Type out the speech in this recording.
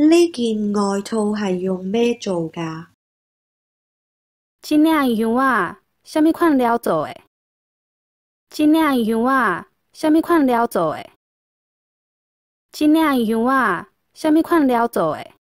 呢件外套系用咩做噶？尽量用啊，虾米款料做诶？尽量用啊，虾米款料做诶？尽量用啊，虾米款料做诶？